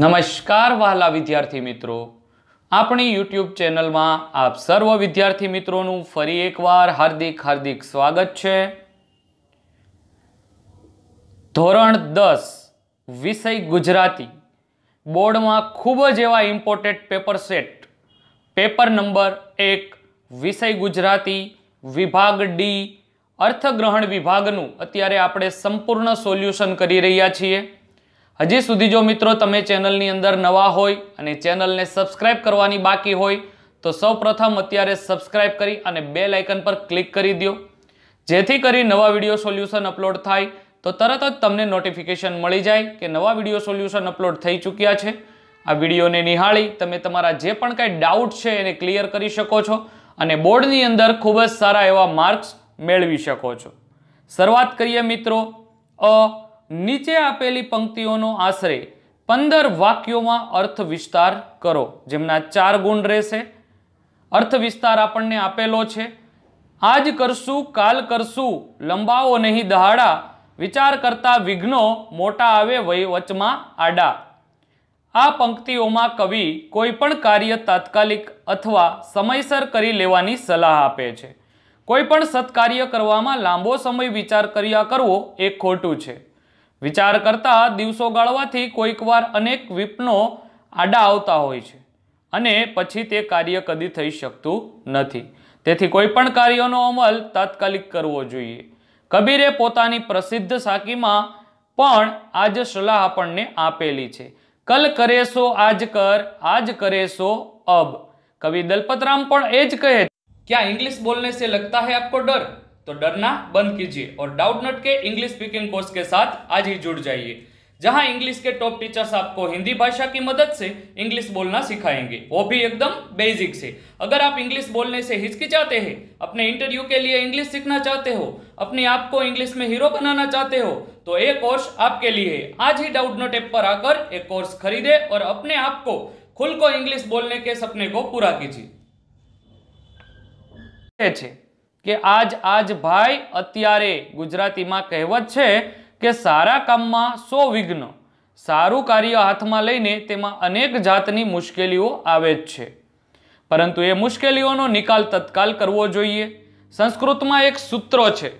નમસ્કાર વહાલા વિદ્યાર્થી મિત્રો આપણી યુટ્યુબ ચેનલમાં આપ સર્વ વિદ્યાર્થી મિત્રોનું ફરી એકવાર હાર્દિક હાર્દિક સ્વાગત છે ધોરણ દસ વિષય ગુજરાતી બોર્ડમાં ખૂબ જ એવા important paper set paper number એક વિષય ગુજરાતી વિભાગ ડી અર્થગ્રહણ વિભાગનું અત્યારે આપણે સંપૂર્ણ સોલ્યુશન કરી રહ્યા છીએ હજી સુધી જો મિત્રો તમે ચેનલની અંદર નવા હોય અને ચેનલને સબસ્ક્રાઇબ કરવાની બાકી હોય તો સૌપ્રથમ અત્યારે સબસ્ક્રાઇબ કરી અને બે લાઇકન પર ક્લિક કરી દો જેથી કરી નવા વિડીયો સોલ્યુશન અપલોડ થાય તો તરત જ તમને નોટિફિકેશન મળી જાય કે નવા વિડીયો સોલ્યુશન અપલોડ થઈ ચૂક્યા છે આ વિડીયોને નિહાળી તમે તમારા જે પણ કાંઈ ડાઉટ છે એને ક્લિયર કરી શકો છો અને બોર્ડની અંદર ખૂબ જ સારા એવા માર્ક્સ મેળવી શકો છો શરૂઆત કરીએ મિત્રો અ નીચે આપેલી પંક્તિઓનો આશરે પંદર વાક્યોમાં અર્થ વિસ્તાર કરો જેમના ચાર ગુણ રહેશે અર્થ વિસ્તાર આપણને આપેલો છે આજ કરશું કાલ કરશું લંબાવો નહીં દહાડા વિચાર કરતા વિઘ્નો મોટા આવે વચમાં આડા આ પંક્તિઓમાં કવિ કોઈ પણ કાર્ય તાત્કાલિક અથવા સમયસર કરી લેવાની સલાહ આપે છે કોઈપણ સત્કાર્ય કરવામાં લાંબો સમય વિચાર કર્યા કરવો એ ખોટું છે વિચાર કરતા દિવસો ગાળવાથી કોઈકવાર અનેક વિપનો આડા આવતા હોય છે અને પછી તે કાર્ય કદી થઈ શકતું નથી તેથી કોઈપણ કાર્યનો અમલ તાત્કાલિક કરવો જોઈએ કબીરે પોતાની પ્રસિદ્ધ સાકીમાં પણ આજ સલાહ આપણને આપેલી છે કલ કરેશો આજ કર આજ કરેશો અબ કવિ દલપતરામ પણ એ જ કહે ક્યાં ઇંગ્લિશ બોલને સે લગતા હૈ આપકો ડર तो डरना बंद कीजिए और डाउट नट के इंग्लिश स्पीकिंग कोर्स के साथ आज ही जुड़ जाइए जहां इंग्लिश के टॉप टीचर्स आपको हिंदी भाषा की मदद से इंग्लिश बोलना सिखाएंगे वो भी एकदम बेसिक से अगर आप इंग्लिश बोलने से हिचकिचाते हैं अपने इंटरव्यू के लिए इंग्लिश सीखना चाहते हो अपने आप को इंग्लिश में हीरो बनाना चाहते हो तो ये कोर्स आपके लिए आज ही डाउट नोट ऐप पर आकर एक कोर्स खरीदे और अपने आप को खुल को इंग्लिश बोलने के सपने को पूरा कीजिए કે આજ આજ ભાઈ અત્યારે ગુજરાતીમાં કહેવત છે કે સારા કામમાં સો વિઘ્ન સારું કાર્ય હાથમાં લઈને તેમાં અનેક જાતની મુશ્કેલીઓ આવે જ છે પરંતુ એ મુશ્કેલીઓનો નિકાલ તત્કાલ કરવો જોઈએ સંસ્કૃતમાં એક સૂત્ર છે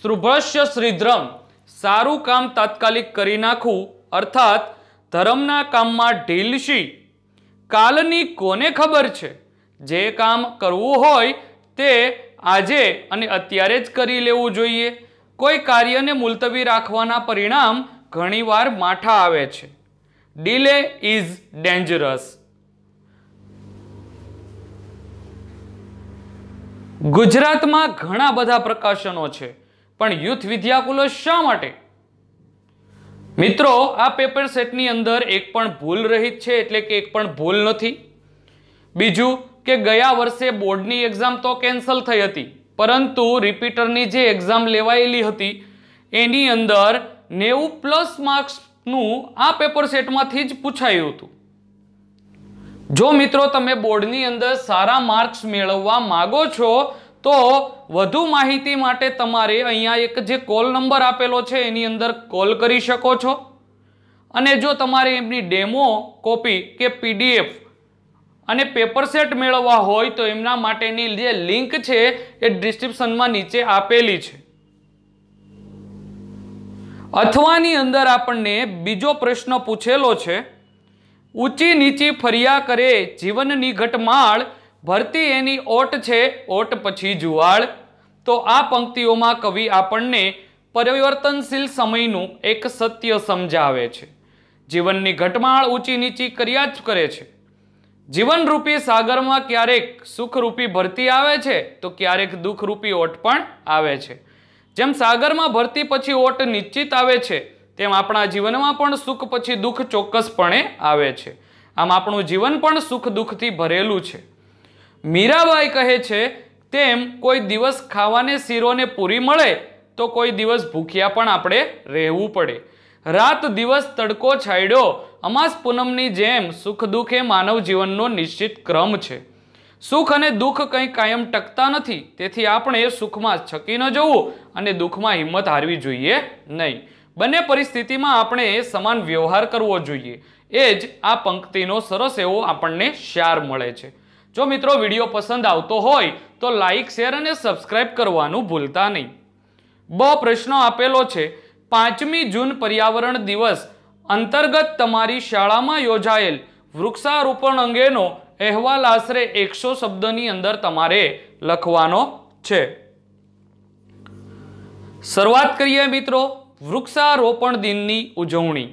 શુભ્રશ્ય શ્રીધ્રમ સારું કામ તાત્કાલિક કરી નાખવું અર્થાત ધર્મના કામમાં ઢીલશી કાલની કોને ખબર છે જે કામ કરવું હોય તે આજે અને અત્યારે જ કરી લેવું જોઈએ કોઈ કાર્યને મુલતવી રાખવાના પરિણામ ઘણીવાર માઠા આવે છે ડીલે ઇઝ ડેન્જરસ ગુજરાતમાં ઘણા બધા પ્રકાશનો છે પણ યુથ વિદ્યાકુલો શા માટે મિત્રો આ પેપર સેટની અંદર એક પણ ભૂલ રહિત છે એટલે કે એક પણ ભૂલ નથી બીજું કે ગયા વર્ષે બોર્ડની એક્ઝામ તો કેન્સલ થઈ હતી પરંતુ રિપીટરની જે એક્ઝામ લેવાયેલી હતી એની અંદર નેવું પ્લસ માર્ક્સનું આ પેપર સેટમાંથી જ પૂછાયું હતું જો મિત્રો તમે બોર્ડની અંદર સારા માર્ક્સ મેળવવા માગો છો તો વધુ માહિતી માટે તમારે અહીંયા એક જે કોલ નંબર આપેલો છે એની અંદર કોલ કરી શકો છો અને જો તમારે એમની ડેમો કોપી કે પીડીએફ અને પેપર સેટ મેળવવા હોય તો એમના માટેની જે લિંક છે એ ડિસ્ક્રિપ્શનમાં નીચે આપેલી છે અથવાની અંદર આપણને બીજો પ્રશ્ન પૂછેલો છે ઊંચી નીચી ફરિયા કરે જીવનની ઘટમાળ ભરતી એની ઓટ છે ઓટ પછી જુવાળ તો આ પંક્તિઓમાં કવિ આપણને પરિવર્તનશીલ સમયનું એક સત્ય સમજાવે છે જીવનની ઘટમાળ ઊંચી નીચી કર્યા જ કરે છે જીવનરૂપી સાગરમાં ક્યારેક સુખરૂપી ભરતી આવે છે તો ક્યારેક દુઃખરૂપી ઓટ પણ આવે છે જેમ સાગરમાં ભરતી પછી ઓટ નિશ્ચિત આવે છે તેમ આપણા જીવનમાં પણ સુખ પછી દુઃખ ચોક્કસપણે આવે છે આમ આપણું જીવન પણ સુખ દુઃખથી ભરેલું છે મીરાબાઈ કહે છે તેમ કોઈ દિવસ ખાવાને શીરોને પૂરી મળે તો કોઈ દિવસ ભૂખ્યા પણ આપણે રહેવું પડે રાત દિવસ તડકો છાંયડો અમાસ પૂનમની જેમ સુખ દુઃખ એ માનવ જીવનનો નિશ્ચિત ક્રમ છે સુખ અને દુઃખ કંઈ કાયમ ટકતા નથી તેથી આપણે સુખમાં છકી ન જવું અને દુઃખમાં હિંમત હારવી જોઈએ નહીં બંને પરિસ્થિતિમાં આપણે સમાન વ્યવહાર કરવો જોઈએ એ જ આ પંક્તિનો સરસ એવો આપણને શાર મળે છે જો મિત્રો વિડીયો પસંદ આવતો હોય તો લાઇક શેર અને સબસ્ક્રાઇબ કરવાનું ભૂલતા નહીં બહુ પ્રશ્નો આપેલો છે પાંચમી જૂન પર્યાવરણ દિવસ અંતર્ગત તમારી શાળામાં યોજાયેલ વૃક્ષારોપણ અંગેનો અહેવાલ આશરે એકસો શબ્દની અંદર તમારે લખવાનો છે શરૂઆત કરીએ મિત્રો વૃક્ષારોપણ દિનની ઉજવણી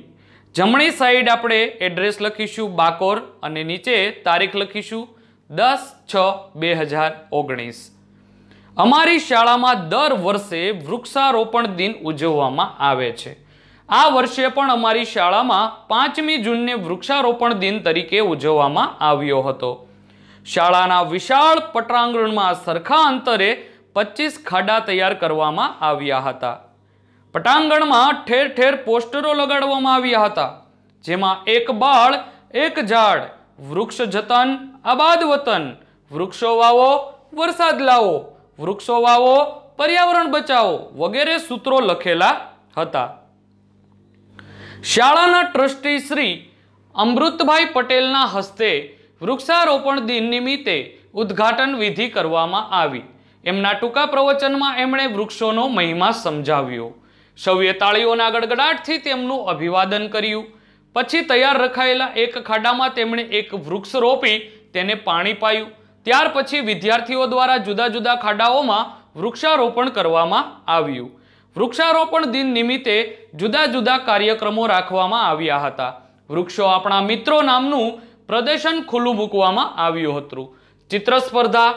જમણી સાઈડ આપણે એડ્રેસ લખીશું બાકોર અને નીચે તારીખ લખીશું દસ છ બે હજાર ઓગણીસ અમારી શાળામાં દર વર્ષે વૃક્ષારોપણ દિન ઉજવવામાં આવે છે આ વર્ષે પણ અમારી શાળામાં પાંચમી જૂનને વૃક્ષારોપણ દિન તરીકે ઉજવવામાં આવ્યો હતો શાળાના વિશાળ પટાંગણમાં સરખા અંતરે પચીસ ખાડા તૈયાર કરવામાં આવ્યા હતા પટાંગણમાં ઠેર ઠેર પોસ્ટરો લગાડવામાં આવ્યા હતા જેમાં એક બાળ એક ઝાડ વૃક્ષ જતન આબાદ વતન વૃક્ષો વાવો વરસાદ લાવો વૃક્ષો વાવો પર્યાવરણ બચાવો વગેરે સૂત્રો લખેલા હતા શાળાના ટ્રસ્ટી શ્રી અમૃતભાઈ પટેલના હસ્તે વૃક્ષારોપણ દિન નિમિત્તે ઉદ્ઘાટન વિધિ કરવામાં આવી એમના ટૂંકા પ્રવચનમાં એમણે વૃક્ષોનો મહિમા સમજાવ્યો સૌએ તાળીઓના ગડગડાટથી તેમનું અભિવાદન કર્યું પછી તૈયાર રખાયેલા એક ખાડામાં તેમણે એક વૃક્ષ રોપી તેને પાણી પાયું ત્યાર પછી વિદ્યાર્થીઓ દ્વારા જુદા જુદા ખાડાઓમાં વૃક્ષારોપણ કરવામાં આવ્યું વૃક્ષારોપણ દિન નિમિત્તે જુદા જુદા કાર્યક્રમો રાખવામાં આવ્યા હતા વૃક્ષો આપણા મિત્રો નામનું પ્રદર્શન ખુલ્લું મૂકવામાં આવ્યું હતું ચિત્ર સ્પર્ધા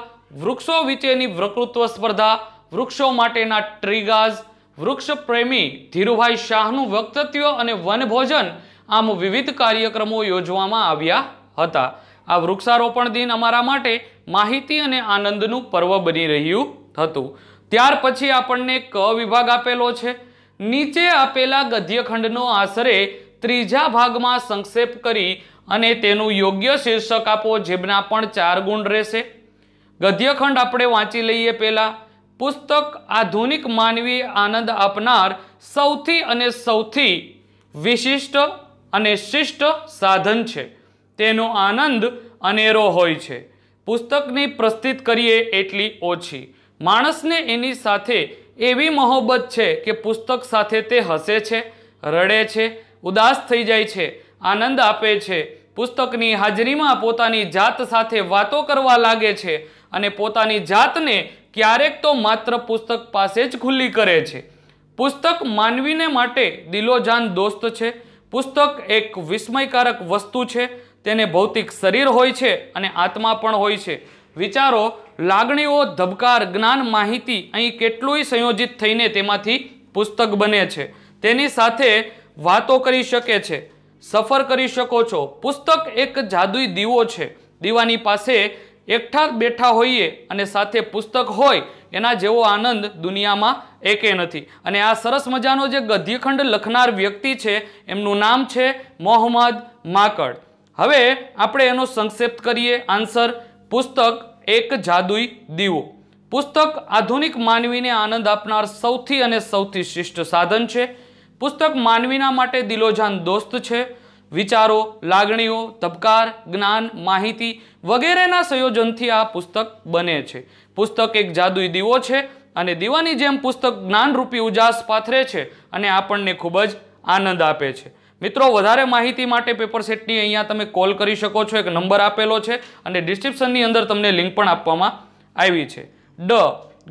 વૃક્ષો વિચેની વકૃત્વ સ્પર્ધા વૃક્ષો માટેના ટ્રીગાઝ વૃક્ષ પ્રેમી ધીરુભાઈ શાહનું વક્તત્વ અને વનભોજન આમ વિવિધ કાર્યક્રમો યોજવામાં આવ્યા હતા આ વૃક્ષારોપણ દિન અમારા માટે માહિતી અને આનંદનું પર્વ બની રહ્યું હતું ત્યાર પછી આપણને ક વિભાગ આપેલો છે નીચે આપેલા ગદ્યખંડનો આશરે ત્રીજા ભાગમાં સંક્ષેપ કરી અને તેનું યોગ્ય શીર્ષક આપો જેમના પણ ચાર ગુણ રહેશે ગદ્યખંડ આપણે વાંચી લઈએ પહેલાં પુસ્તક આધુનિક માનવી આનંદ આપનાર સૌથી અને સૌથી વિશિષ્ટ અને શિષ્ટ સાધન છે તેનો આનંદ અનેરો હોય છે પુસ્તકની પ્રસ્તુત કરીએ એટલી ઓછી માણસને એની સાથે એવી મહોબ્બત છે કે પુસ્તક સાથે તે હસે છે રડે છે ઉદાસ થઈ જાય છે આનંદ આપે છે પુસ્તકની હાજરીમાં પોતાની જાત સાથે વાતો કરવા લાગે છે અને પોતાની જાતને ક્યારેક તો માત્ર પુસ્તક પાસે જ ખુલ્લી કરે છે પુસ્તક માનવીને માટે દિલોજાન દોસ્ત છે પુસ્તક એક વિસ્મયકારક વસ્તુ છે તેને ભૌતિક શરીર હોય છે અને આત્મા પણ હોય છે વિચારો લાગણીઓ ધબકાર જ્ઞાન માહિતી અહીં કેટલુંય સંયોજિત થઈને તેમાંથી પુસ્તક બને છે તેની સાથે વાતો કરી શકે છે સફર કરી શકો છો પુસ્તક એક જાદુઈ દીવો છે દીવાની પાસે એકઠા બેઠા હોઈએ અને સાથે પુસ્તક હોય એના જેવો આનંદ દુનિયામાં એકે નથી અને આ સરસ મજાનો જે ગધ્યખંડ લખનાર વ્યક્તિ છે એમનું નામ છે મોહમ્મદ માકડ હવે આપણે એનો સંક્ષેપ્ત કરીએ આન્સર પુસ્તક એક જાદુઈ દીવો પુસ્તક આધુનિક માનવીને આનંદ આપનાર સૌથી અને સૌથી શિષ્ટ સાધન છે પુસ્તક માનવીના માટે દિલોજાન દોસ્ત છે વિચારો લાગણીઓ ધબકાર જ્ઞાન માહિતી વગેરેના સંયોજનથી આ પુસ્તક બને છે પુસ્તક એક જાદુઈ દીવો છે અને દીવાની જેમ પુસ્તક જ્ઞાનરૂપી ઉજાસ પાથરે છે અને આપણને ખૂબ જ આનંદ આપે છે મિત્રો વધારે માહિતી માટે પેપર સેટની અહીંયા તમે કોલ કરી શકો છો એક નંબર આપેલો છે અને ડિસ્ક્રિપ્શનની અંદર તમને લિંક પણ આપવામાં આવી છે ડ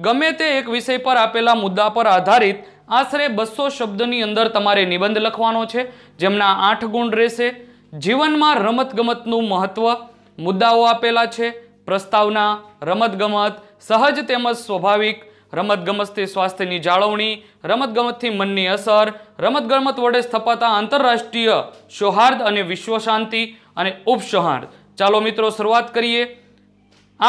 ગમે તે એક વિષય પર આપેલા મુદ્દા પર આધારિત આશરે બસો શબ્દની અંદર તમારે નિબંધ લખવાનો છે જેમના આઠ ગુણ રહેશે જીવનમાં રમતગમતનું મહત્ત્વ મુદ્દાઓ આપેલા છે પ્રસ્તાવના રમતગમત સહજ તેમજ સ્વાભાવિક રમતગમતથી સ્વાસ્થ્યની જાળવણી રમતગમતથી મનની અસર રમતગમત વડે સ્થપાતા આંતરરાષ્ટ્રીય સૌહાર્દ અને વિશ્વ શાંતિ અને ઉપસૌહાર્દ ચાલો મિત્રો શરૂઆત કરીએ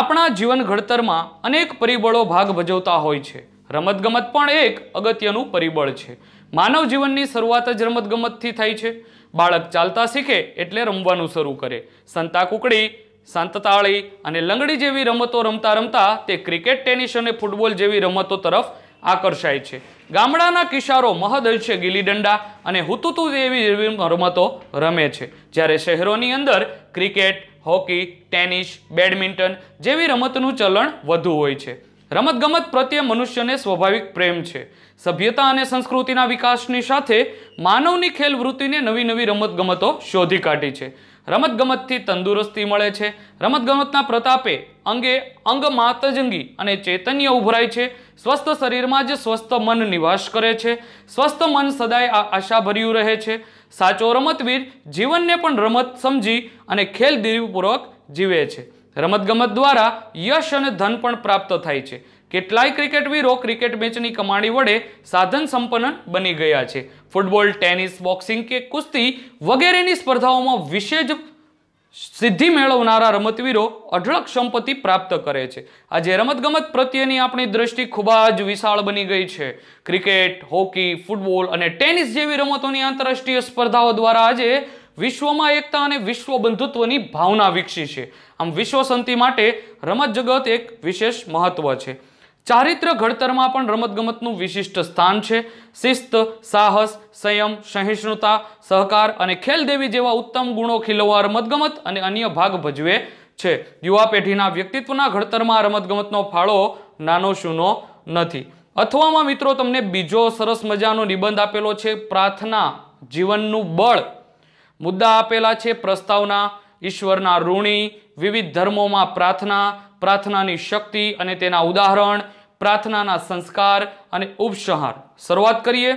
આપણા જીવન ઘડતરમાં અનેક પરિબળો ભાગ ભજવતા હોય છે રમતગમત પણ એક અગત્યનું પરિબળ છે માનવ જીવનની શરૂઆત જ રમતગમતથી થાય છે બાળક ચાલતા શીખે એટલે રમવાનું શરૂ કરે સંતા કુકડી સંતતાળી અને લંગડી જેવી રમતો રમતા રમતા તે ક્રિકેટ ટેનિસ અને ફૂટબોલ જેવી રમતો તરફ આકર્ષાય છે ગામડાના કિશારો મહદ અંશે ગીલીડંડા અને હુતુતુ જેવી રમતો રમે છે જ્યારે શહેરોની અંદર ક્રિકેટ હોકી ટેનિસ બેડમિન્ટન જેવી રમતનું ચલણ વધુ હોય છે રમતગમત પ્રત્યે મનુષ્યને સ્વાભાવિક પ્રેમ છે સભ્યતા અને સંસ્કૃતિના વિકાસની સાથે માનવની ખેલ વૃત્તિને નવી નવી રમતગમતો શોધી કાઢી છે રમતગમતથી તંદુરસ્તી મળે છે રમતગમતના પ્રતાપે અંગે અંગ માતજંગી અને ચેતન્ય ઉભરાય છે સ્વસ્થ શરીરમાં જ સ્વસ્થ મન નિવાસ કરે છે સ્વસ્થ મન સદાય આશાભર્યું રહે છે સાચો રમતવીર જીવનને પણ રમત સમજી અને ખેલ દિલપૂર્વક જીવે છે રમતગમત દ્વારા યશ અને ધન પણ પ્રાપ્ત થાય છે કેટલાય ક્રિકેટવીરો ક્રિકેટ મેચની કમાણી વડે સાધન સંપન્ન બની ગયા છે ફૂટબોલ ટેનિસ બોક્સિંગ કે કુસ્તી વગેરેની સ્પર્ધાઓમાં વિશેષ સિદ્ધિ મેળવનારા રમતવીરો અઢળક સંપત્તિ પ્રાપ્ત કરે છે આજે રમતગમત પ્રત્યેની આપણી દ્રષ્ટિ ખૂબ જ વિશાળ બની ગઈ છે ક્રિકેટ હોકી ફૂટબોલ અને ટેનિસ જેવી રમતોની આંતરરાષ્ટ્રીય સ્પર્ધાઓ દ્વારા આજે વિશ્વમાં એકતા અને વિશ્વ બંધુત્વની ભાવના વિકસી છે આમ વિશ્વ શાંતિ માટે રમત જગત એક વિશેષ મહત્વ છે ચારિત્ર ઘડતરમાં પણ રમતગમતનું વિશિષ્ટ સ્થાન છે શિસ્ત સાહસ સંયમ સહિષ્ણુતા સહકાર અને ખેલદેવી જેવા ઉત્તમ ગુણો ખીલવવા રમતગમત અને અન્ય ભાગ ભજવે છે યુવા પેઢીના વ્યક્તિત્વના ઘડતરમાં રમતગમતનો ફાળો નાનો શૂનો નથી અથવામાં મિત્રો તમને બીજો સરસ મજાનો નિબંધ આપેલો છે પ્રાર્થના જીવનનું બળ મુદ્દા આપેલા છે પ્રસ્તાવના ઈશ્વરના ઋણી વિવિધ ધર્મોમાં પ્રાર્થના પ્રાર્થનાની શક્તિ અને તેના ઉદાહરણ પ્રાર્થનાના સંસ્કાર અને ઉપસંહાર શરૂઆત કરીએ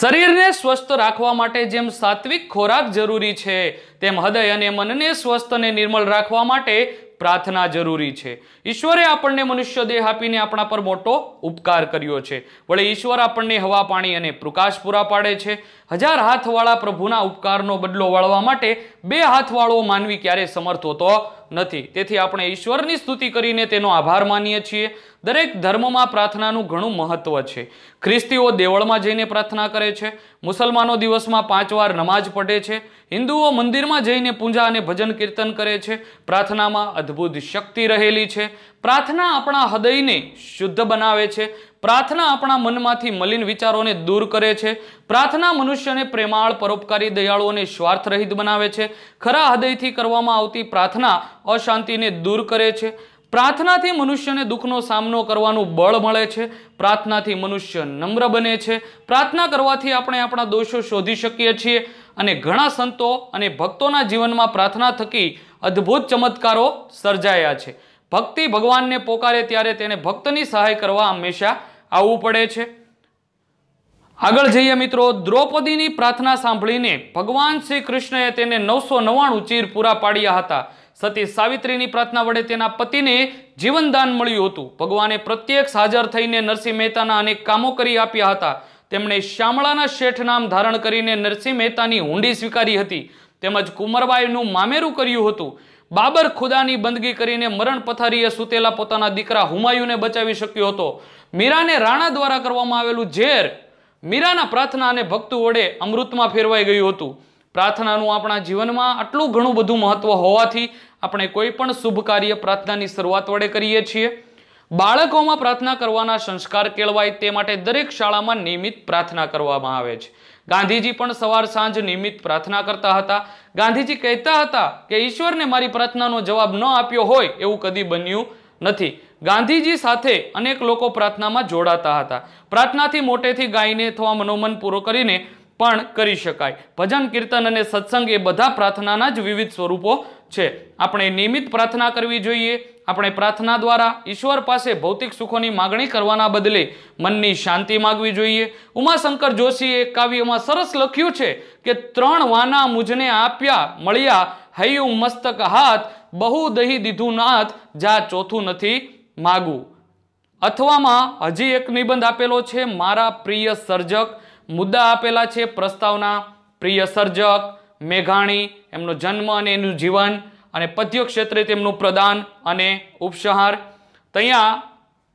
શરીરને સ્વસ્થ રાખવા માટે જેમ સાત્વિક ખોરાક જરૂરી છે તેમ હૃદય અને મનને સ્વસ્થ અને નિર્મળ રાખવા માટે પ્રાર્થના જરૂરી છે ઈશ્વરે આપણને મનુષ્ય દેહ આપીને આપણા પર મોટો ઉપકાર કર્યો છે વળી ઈશ્વર આપણને હવા પાણી અને પ્રકાશ પૂરા પાડે છે હજાર હાથવાળા પ્રભુના ઉપકારનો બદલો વાળવા માટે બે હાથવાળો માનવી ક્યારે સમર્થ હોતો નથી તેથી આપણે ઈશ્વરની સ્તુતિ કરીને તેનો આભાર માનીએ છીએ દરેક ધર્મમાં પ્રાર્થનાનું ઘણું મહત્વ છે ખ્રિસ્તીઓ દેવળમાં જઈને પ્રાર્થના કરે છે મુસલમાનો દિવસમાં પાંચ વાર નમાજ પઢે છે હિન્દુઓ મંદિરમાં જઈને પૂજા અને ભજન કીર્તન કરે છે પ્રાર્થનામાં અદ્ભુત શક્તિ રહેલી છે પ્રાર્થના આપણા હૃદયને શુદ્ધ બનાવે છે પ્રાર્થના આપણા મનમાંથી મલિન વિચારોને દૂર કરે છે પ્રાર્થના મનુષ્યને પ્રેમાળ પરોપકારી દયાળુ અને સ્વાર્થરહિત બનાવે છે ખરા હૃદયથી કરવામાં આવતી પ્રાર્થના અશાંતિને દૂર કરે છે પ્રાર્થનાથી મનુષ્યને દુઃખનો સામનો કરવાનું બળ મળે છે પ્રાર્થનાથી મનુષ્ય નમ્ર બને છે પ્રાર્થના કરવાથી આપણે આપણા દોષો શોધી શકીએ છીએ અને ઘણા સંતો અને ભક્તોના જીવનમાં પ્રાર્થના થકી અદ્ભુત ચમત્કારો સર્જાયા છે ભક્તિ ભગવાનને પોકારે ત્યારે તેને ભક્તની સહાય કરવા હંમેશા આવવું પડે છે આગળ જઈએ મિત્રો દ્રૌપદીની પ્રાર્થના સાંભળીને ભગવાન શ્રી કૃષ્ણએ તેને નવસો નવ્વાણું ચીર પૂરા પાડ્યા હતા સતી સાવિત્રીની પ્રાર્થના વડે તેના પતિને જીવનદાન મળ્યું હતું ભગવાને પ્રત્યક્ષ હાજર થઈને નરસિંહ મહેતાના અનેક કામો કરી આપ્યા હતા તેમણે શ્યામળાના શેઠ નામ ધારણ કરીને નરસિંહ મહેતાની હુંડી સ્વીકારી હતી તેમજ કુંવરબાઈનું મામેરું કર્યું હતું બાબર ખુદાની બંદગી કરીને મરણ પથારીએ સૂતેલા પોતાના દીકરા હુમાયુને બચાવી શક્યો હતો મીરાને રાણા દ્વારા કરવામાં આવેલું ઝેર મીરાના પ્રાર્થના અને ભક્તો વડે અમૃતમાં ફેરવાઈ ગયું હતું પ્રાર્થનાનું આપણા જીવનમાં આટલું ઘણું બધું મહત્ત્વ હોવાથી આપણે કોઈ પણ શુભ કાર્ય પ્રાર્થનાની શરૂઆત વડે કરીએ છીએ બાળકોમાં પ્રાર્થના કરવાના સંસ્કાર કેળવાય તે માટે દરેક શાળામાં નિયમિત પ્રાર્થના કરવામાં આવે છે ગાંધીજી પણ સવાર સાંજ નિયમિત પ્રાર્થના કરતા હતા ગાંધીજી કહેતા હતા કે ઈશ્વરને મારી પ્રાર્થનાનો જવાબ ન આપ્યો હોય એવું કદી બન્યું નથી ગાંધીજી સાથે અનેક લોકો પ્રાર્થનામાં જોડાતા હતા પ્રાર્થનાથી મોટેથી ગાઈને અથવા મનોમન પૂરો કરીને પણ કરી શકાય ભજન કીર્તન અને સત્સંગ એ બધા પ્રાર્થનાના જ વિવિધ સ્વરૂપો છે આપણે નિયમિત પ્રાર્થના કરવી જોઈએ આપણે પ્રાર્થના દ્વારા ઈશ્વર પાસે ભૌતિક સુખોની માગણી કરવાના બદલે મનની શાંતિ માગવી જોઈએ ઉમાશંકર જોશીએ એક કાવ્યમાં સરસ લખ્યું છે કે ત્રણ વાના મુજને આપ્યા મળ્યા હૈયું મસ્તક હાથ બહુ દહી દીધું નાથ જા ચોથું નથી માગું અથવામાં હજી એક નિબંધ આપેલો છે મારા પ્રિય સર્જક મુદ્દા આપેલા છે પ્રસ્તાવના પ્રિય સર્જક મેઘાણી એમનો જન્મ અને એનું જીવન અને પદ્ય ક્ષેત્રે તેમનું પ્રદાન અને ઉપસહાર ત્યાં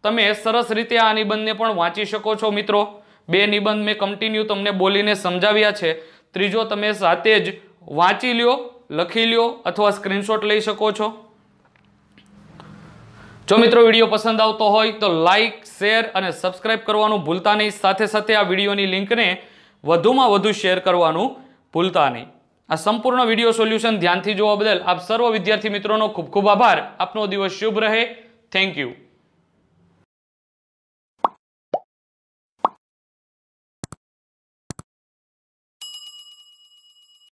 તમે સરસ રીતે આ નિબંધને પણ વાંચી શકો છો મિત્રો બે નિબંધ મેં કન્ટિન્યુ તમને બોલીને સમજાવ્યા છે ત્રીજો તમે સાથે જ વાંચી લ્યો લખી લ્યો અથવા સ્ક્રીનશોટ લઈ શકો છો જો મિત્રો વિડીયો પસંદ આવતો હોય તો લાઇક શેર અને સબસ્ક્રાઇબ કરવાનું ભૂલતા નહીં સાથે સાથે આ વિડીયોની લિંકને વધુમાં વધુ શેર કરવાનું ભૂલતા નહીં આ સંપૂર્ણ વિડીયો સોલ્યુશન ધ્યાનથી જોવા બદલ આપ સર્વ વિદ્યાર્થી મિત્રોનો ખૂબ ખૂબ આભાર આપનો દિવસ શુભ રહે થેન્ક યુ